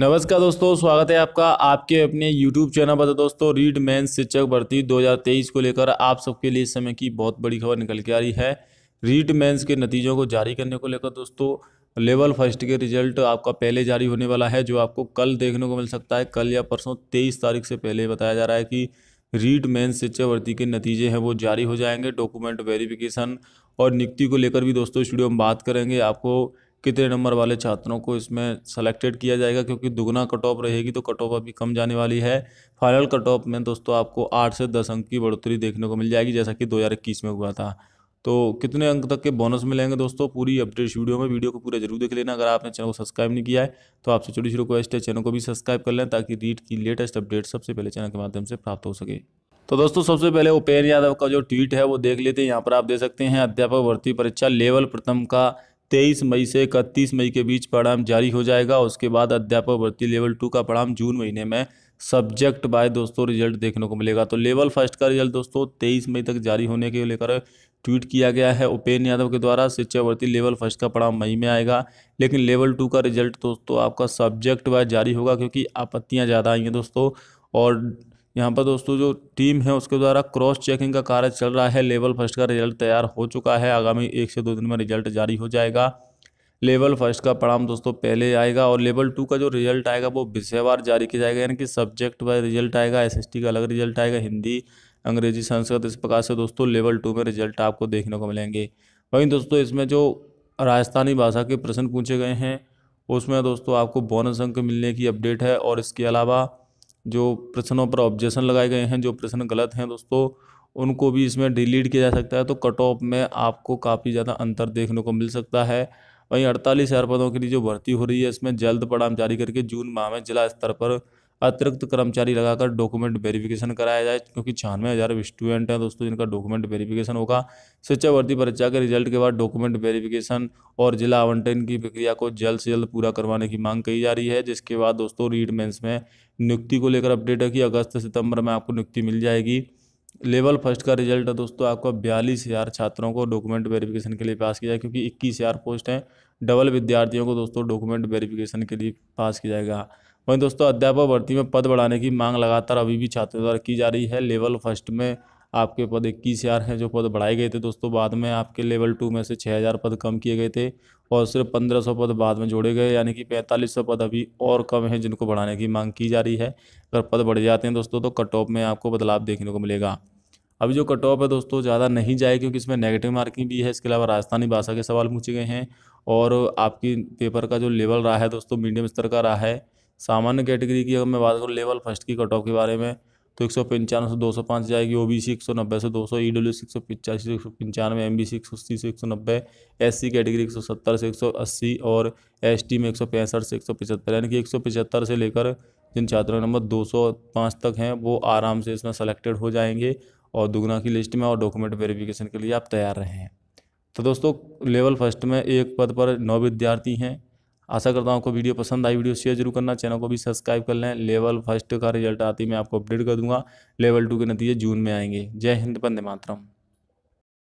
नमस्कार दोस्तों स्वागत है आपका आपके अपने YouTube चैनल पर तो दोस्तों रीड मैन शिक्षक भर्ती 2023 को लेकर आप सबके लिए इस समय की बहुत बड़ी खबर निकल के आ रही है रीड मैंस के नतीजों को जारी करने को लेकर दोस्तों लेवल फर्स्ट के रिजल्ट आपका पहले जारी होने वाला है जो आपको कल देखने को मिल सकता है कल या परसों तेईस तारीख से पहले बताया जा रहा है कि रीड मैन शिक्षक भर्ती के नतीजे हैं वो जारी हो जाएंगे डॉक्यूमेंट वेरिफिकेशन और नियुक्ति को लेकर भी दोस्तों स्टूडियो में बात करेंगे आपको कितने नंबर वाले छात्रों को इसमें सेलेक्टेड किया जाएगा क्योंकि दुगना कट ऑफ रहेगी तो कट ऑफ अभी कम जाने वाली है फाइनल कट ऑफ में दोस्तों आपको आठ से दस अंक की बढ़ोतरी देखने को मिल जाएगी जैसा कि दो में हुआ था तो कितने अंक तक के बोनस मिलेंगे दोस्तों पूरी अपडेट वीडियो में वीडियो को पूरा जरूर देख लेना अगर आपने चैनल को सब्सक्राइब नहीं किया है तो आपसे छोटी सी रिक्वेस्ट है चैनल को भी सब्सक्राइब कर लें ताकि रीट की लेटेस्ट अपडेट सबसे पहले चैनल के माध्यम से प्राप्त हो सके तो दोस्तों सबसे पहले उपेन्द्र यादव का जो ट्वीट है वो देख लेते हैं यहाँ पर आप दे सकते हैं अध्यापक भर्ती परीक्षा लेवल प्रथम का तेईस मई से इकतीस मई के बीच परिणाम जारी हो जाएगा उसके बाद अध्यापक भर्ती लेवल टू का परिणाम जून महीने में सब्जेक्ट बाय दोस्तों रिजल्ट देखने को मिलेगा तो लेवल फर्स्ट का रिजल्ट दोस्तों तेईस मई तक जारी होने के लेकर ट्वीट किया गया है उपेन्द्र यादव के द्वारा भर्ती लेवल फर्स्ट का पड़ाव मई में आएगा लेकिन लेवल टू का रिजल्ट दोस्तों आपका सब्जेक्ट वाइज जारी होगा क्योंकि आपत्तियाँ ज़्यादा आई हैं दोस्तों और यहाँ पर दोस्तों जो टीम है उसके द्वारा क्रॉस चेकिंग का कार्य चल रहा है लेवल फर्स्ट का रिजल्ट तैयार हो चुका है आगामी एक से दो दिन में रिजल्ट जारी हो जाएगा लेवल फर्स्ट का परिणाम दोस्तों पहले आएगा और लेवल टू का जो रिजल्ट आएगा वो विषयवार जारी किया जाएगा यानी कि सब्जेक्ट वाइज रिजल्ट आएगा एस का अलग रिजल्ट आएगा हिंदी अंग्रेजी संस्कृत इस प्रकार से दोस्तों लेवल टू में रिजल्ट आपको देखने को मिलेंगे वहीं दोस्तों इसमें जो राजस्थानी भाषा के प्रश्न पूछे गए हैं उसमें दोस्तों आपको बोनस अंक मिलने की अपडेट है और इसके अलावा जो प्रश्नों पर ऑब्जेक्शन लगाए गए हैं जो प्रश्न गलत हैं दोस्तों उनको भी इसमें डिलीट किया जा सकता है तो कट ऑफ में आपको काफ़ी ज़्यादा अंतर देखने को मिल सकता है वहीं अड़तालीस हज़ार पदों के लिए जो भर्ती हो रही है इसमें जल्द परिणाम जारी करके जून माह में जिला स्तर पर अतिरिक्त कर्मचारी लगाकर डॉक्यूमेंट वेरिफिकेशन कराया जाए क्योंकि छियानवे हज़ार स्टूडेंट हैं दोस्तों जिनका डॉक्यूमेंट वेरिफिकेशन होगा शिक्षा भर्ती परीक्षा के रिजल्ट के बाद डॉक्यूमेंट वेरिफिकेशन और जिला आवंटन की प्रक्रिया को जल्द से जल्द पूरा करवाने की मांग की जा रही है जिसके बाद दोस्तों रीड मेंस में नियुक्ति को लेकर अपडेट है कि अगस्त सितंबर में आपको नियुक्ति मिल जाएगी लेवल फर्स्ट का रिजल्ट है दोस्तों आपका बयालीस हज़ार छात्रों को डॉक्यूमेंट वेरिफिकेशन के लिए पास किया जाए क्योंकि इक्कीस हज़ार पोस्ट हैं डबल विद्यार्थियों को दोस्तों डॉक्यूमेंट वेरिफिकेशन के लिए पास किया जाएगा वहीं दोस्तों अध्यापक भर्ती में पद बढ़ाने की मांग लगातार अभी भी छात्रों द्वारा की जा रही है लेवल फर्स्ट में आपके पद इक्कीस हज़ार हैं जो पद बढ़ाए गए थे दोस्तों बाद में आपके लेवल टू में से छः हज़ार पद कम किए गए थे और सिर्फ पंद्रह सौ पद बाद में जोड़े गए यानी कि पैंतालीस सौ पद अभी और कम हैं जिनको बढ़ाने की मांग की जा रही है अगर पद बढ़ जाते हैं दोस्तों तो कट ऑफ में आपको बदलाव देखने को मिलेगा अभी जो कट ऑफ है दोस्तों ज़्यादा नहीं जाए क्योंकि इसमें नेगेटिव मार्किंग भी है इसके अलावा राजस्थानी भाषा के सवाल पूछे गए हैं और आपकी पेपर का जो लेवल रहा है दोस्तों मीडियम स्तर का रहा है सामान्य कैटेगरी की अगर मैं बात करूँ लेवल फर्स्ट की कट ऑफ के बारे में तो एक सौ पंचानवे से दो सौ पाँच जाएगी ओ बी सी एक सौ नब्बे से दो सौ ई डब्ल्यू सी एक सौ पचासी से एक सौ पंचानवे एम बी सी एक सौ अस्सी से एक सौ नब्बे एस सी कैटेगरी एक सौ सत्तर से एक सौ अस्सी और एस टी में एक सौ पैंसठ से एक सौ पचहत्तर यानी कि एक सौ पचहत्तर से लेकर जिन छात्रों के नंबर दो सौ पाँच तक हैं वो आराम से इसमें सेलेक्टेड हो जाएंगे और दुगना की लिस्ट में और डॉक्यूमेंट वेरिफिकेशन के लिए आप तैयार रहें तो दोस्तों लेवल फर्स्ट में एक पद पर नौ विद्यार्थी हैं आशा करता हूँ आपको वीडियो पसंद आई वीडियो शेयर जरूर करना चैनल को भी सब्सक्राइब कर लें लेवल फर्स्ट का रिजल्ट आती मैं आपको अपडेट कर दूंगा लेवल टू के नतीजे जून में आएंगे जय हिंद बंदे मातरम